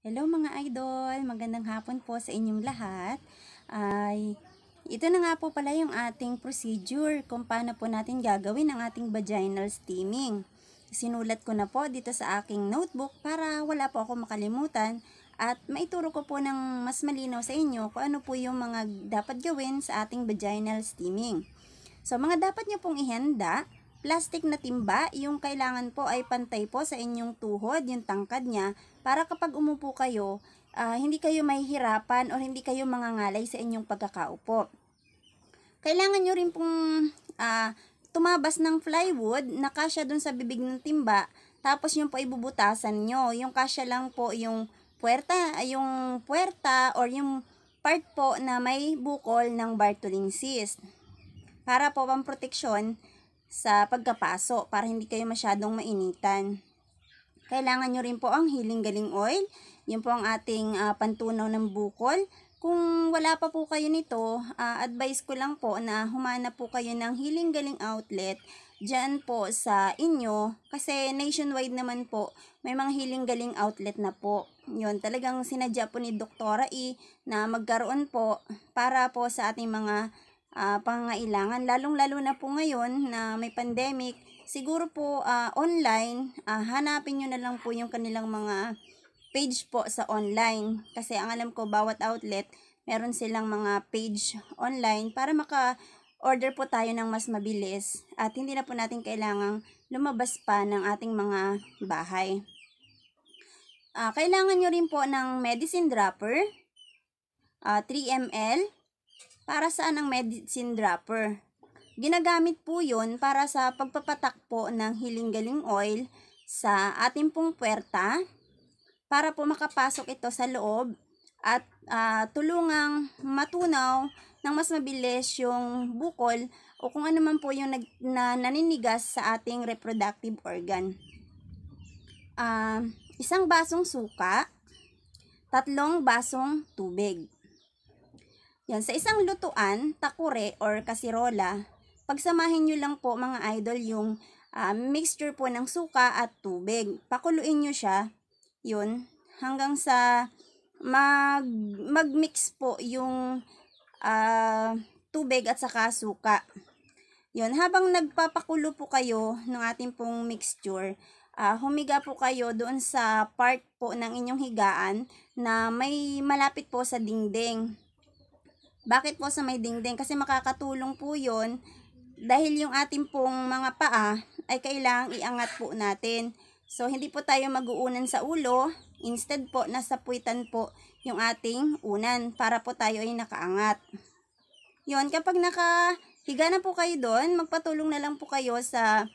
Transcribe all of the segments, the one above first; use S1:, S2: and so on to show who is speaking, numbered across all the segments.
S1: Hello mga idol, magandang hapon po sa inyong lahat. Ay ito na nga po pala yung ating procedure kung paano po natin gagawin ang ating vaginal steaming. Sinulat ko na po dito sa aking notebook para wala po ako makalimutan at maituro ko po ng mas malinaw sa inyo kung ano po yung mga dapat gawin sa ating vaginal steaming. So mga dapat nyo pong ihanda plastic na timba, yung kailangan po ay pantay po sa inyong tuhod, yung tangkad niya, para kapag umupo kayo, uh, hindi kayo mahihirapan o hindi kayo mangangalay sa inyong pagkakaupo. Kailangan nyo rin pong uh, tumabas ng plywood na kasya dun sa bibig ng timba, tapos yung po ibubutasan nyo. Yung kasya lang po yung puerta, yung puerta or yung part po na may bukol ng Bartolin cyst. Para po pang proteksyon sa pagkapaso para hindi kayo masyadong mainitan. Kailangan nyo rin po ang healing galing oil. Yun po ang ating uh, pantunaw ng bukol. Kung wala pa po kayo nito, uh, advice ko lang po na humana po kayo ng healing galing outlet dyan po sa inyo. Kasi nationwide naman po, may mga healing galing outlet na po. Yun, talagang sinadya po ni Doktora E na magkaroon po para po sa ating mga uh, ah, pangailangan. Lalong-lalo na po ngayon na may pandemic, siguro po uh, online, uh, hanapin nyo na lang po yung kanilang mga page po sa online. Kasi ang alam ko, bawat outlet, meron silang mga page online para maka order po tayo ng mas mabilis at hindi na po natin kailangang lumabas pa ng ating mga bahay. Uh, kailangan nyo rin po ng medicine dropper, uh, 3 ml, para saan ang medicine dropper? Ginagamit po yun para sa pagpapatak po ng hiling-galing oil sa ating pong puwerta para po makapasok ito sa loob at uh, tulungang matunaw ng mas mabilis yung bukol o kung ano man po yung nag, na, naninigas sa ating reproductive organ. Uh, isang basong suka, tatlong basong tubig. Yan, sa isang lutuan, takure or kasirola, pagsamahin nyo lang po mga idol yung uh, mixture po ng suka at tubig. Pakuluin nyo siya, yun, hanggang sa mag, mag-mix po yung uh, tubig at saka suka. Yun, habang nagpapakulo po kayo ng ating pong mixture, uh, humiga po kayo doon sa part po ng inyong higaan na may malapit po sa dingding. Bakit po sa may dingding? Kasi makakatulong po yun dahil yung ating pong mga paa ay kailangang iangat po natin. So, hindi po tayo mag-uunan sa ulo. Instead po, nasa puwitan po yung ating unan para po tayo ay nakaangat. Yun, kapag nakahiga na po kayo doon, magpatulong na lang po kayo sa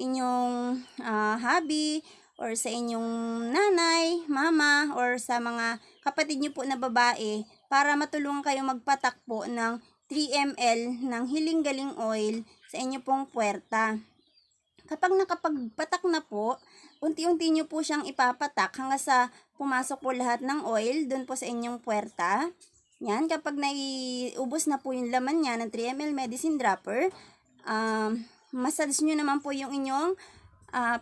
S1: inyong uh, hobby or sa inyong nanay, mama, or sa mga kapatid nyo po na babae para matulungan kayo magpatakpo ng 3 ml ng hiling galing oil sa inyo pong puwerta. Kapag nakapagpatak na po, unti-unti nyo po siyang ipapatak hanggang sa pumasok po lahat ng oil doon po sa inyong puwerta. Yan, kapag naiubos na po yung laman niya ng 3 ml medicine dropper, um, massage nyo naman po yung inyong uh,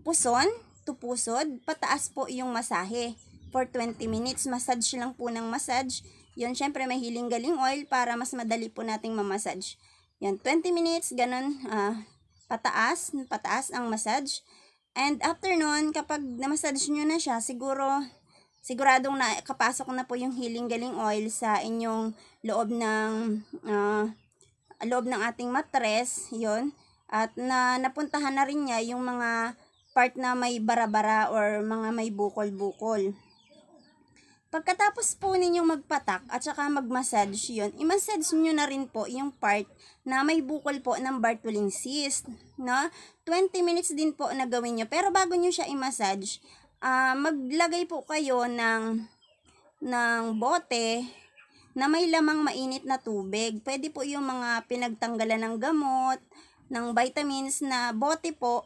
S1: puson, tupusod, pataas po yung masahe for 20 minutes. Massage lang po ng massage. Yun, syempre may healing galing oil para mas madali po nating mamassage. Yan, 20 minutes, ganun, uh, pataas, pataas ang massage. And after nun, kapag namassage massage nyo na siya, siguro, siguradong na, kapasok na po yung healing galing oil sa inyong loob ng, uh, loob ng ating mattress, yon At na, napuntahan na rin niya yung mga part na may bara-bara or mga may bukol-bukol. Pagkatapos po ninyong magpatak at saka magmassage yun, imassage nyo na rin po yung part na may bukol po ng Bartolin cyst. No? 20 minutes din po na gawin nyo. Pero bago nyo siya imassage, uh, maglagay po kayo ng, ng bote na may lamang mainit na tubig. Pwede po yung mga pinagtanggalan ng gamot, ng vitamins na bote po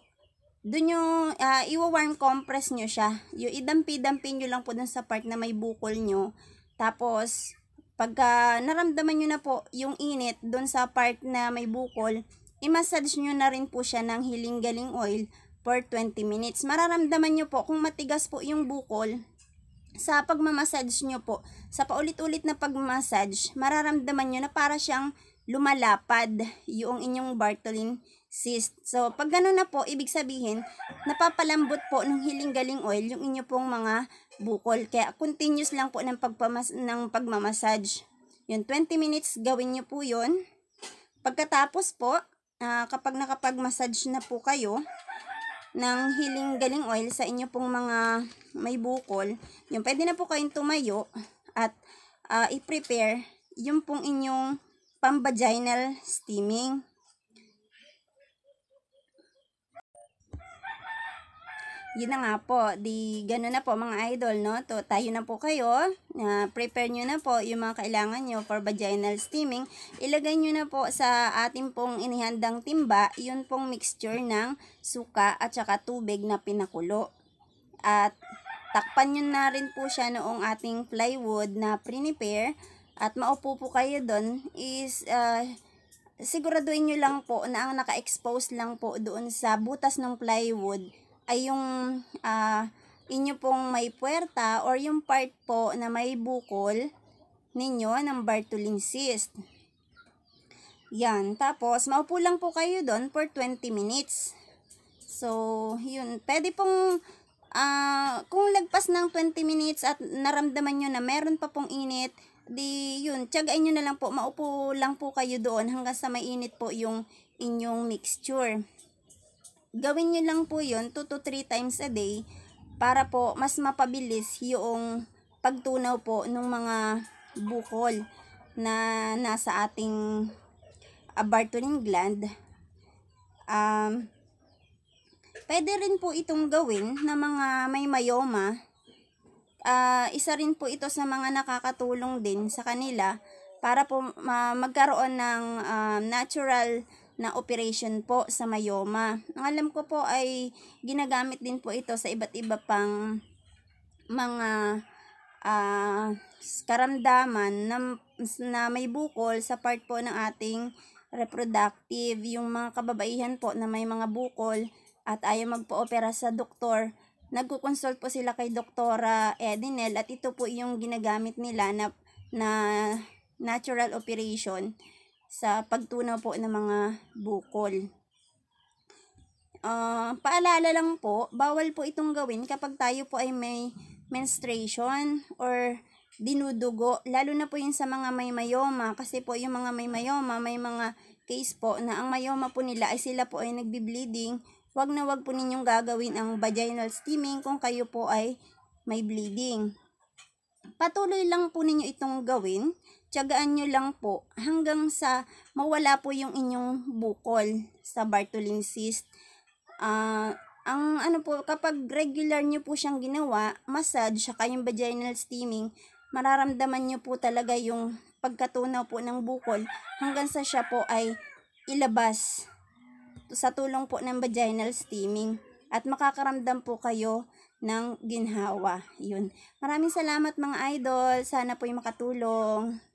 S1: doon yung uh, ah, iwa-warm compress nyo siya. Yung idampi-dampi nyo lang po dun sa part na may bukol nyo. Tapos, pagka naramdaman nyo na po yung init dun sa part na may bukol, i-massage nyo na rin po siya ng hiling-galing oil for 20 minutes. Mararamdaman nyo po kung matigas po yung bukol, sa pagmamassage nyo po, sa paulit-ulit na pagmassage, mararamdaman nyo na para siyang lumalapad yung inyong Bartolin cyst. So, pag ganun na po, ibig sabihin, napapalambot po ng healing galing oil yung inyo pong mga bukol. Kaya, continuous lang po ng, pagpamas ng pagmamassage. Yun, 20 minutes gawin nyo po yun. Pagkatapos po, uh, kapag nakapagmassage na po kayo ng healing galing oil sa inyo pong mga may bukol, yun, pwede na po kayong tumayo at uh, i-prepare yung pong inyong pambaginal steaming. Yun na nga po, di gano'n na po mga idol, no? To, tayo na po kayo, na uh, prepare nyo na po yung mga kailangan nyo for vaginal steaming. Ilagay nyo na po sa ating pong inihandang timba, yun pong mixture ng suka at saka tubig na pinakulo. At takpan nyo na rin po siya noong ating plywood na pre-prepare at maupo po kayo doon is uh, siguraduhin nyo lang po na ang naka-expose lang po doon sa butas ng plywood ay yung uh, inyo pong may puerta or yung part po na may bukol ninyo ng Bartolin cyst. Yan. Tapos, maupo lang po kayo doon for 20 minutes. So, yun. Pwede pong, uh, kung lagpas ng 20 minutes at naramdaman nyo na meron pa pong init, di yun, tiyagain nyo na lang po, maupo lang po kayo doon hanggang sa mainit po yung inyong mixture. Gawin nyo lang po yun 2 to 3 times a day para po mas mapabilis yung pagtunaw po ng mga bukol na nasa ating ah, bartolin gland. Um, pwede rin po itong gawin na mga may myoma uh, isa rin po ito sa mga nakakatulong din sa kanila para po magkaroon ng uh, natural na operation po sa myoma. Ang alam ko po ay ginagamit din po ito sa iba't iba pang mga uh, karamdaman na, na may bukol sa part po ng ating reproductive, yung mga kababaihan po na may mga bukol at ayaw magpo-opera sa doktor, nagkukonsult po sila kay Doktora Edinel at ito po yung ginagamit nila na, na natural operation sa pagtunaw po ng mga bukol. Uh, paalala lang po, bawal po itong gawin kapag tayo po ay may menstruation or dinudugo, lalo na po yun sa mga may mayoma kasi po yung mga may mayoma, may mga case po na ang mayoma po nila ay sila po ay nagbi-bleeding Huwag na wag po ninyong gagawin ang vaginal steaming kung kayo po ay may bleeding. Patuloy lang po ninyo itong gawin. Tiyagaan nyo lang po hanggang sa mawala po yung inyong bukol sa Bartolin cyst. Uh, ang ano po, kapag regular nyo po siyang ginawa, massage, siya kayong vaginal steaming, mararamdaman nyo po talaga yung pagkatunaw po ng bukol hanggang sa siya po ay ilabas sa tulong po ng vaginal steaming at makakaramdam po kayo ng ginhawa. Yun. Maraming salamat mga idol. Sana po yung makatulong.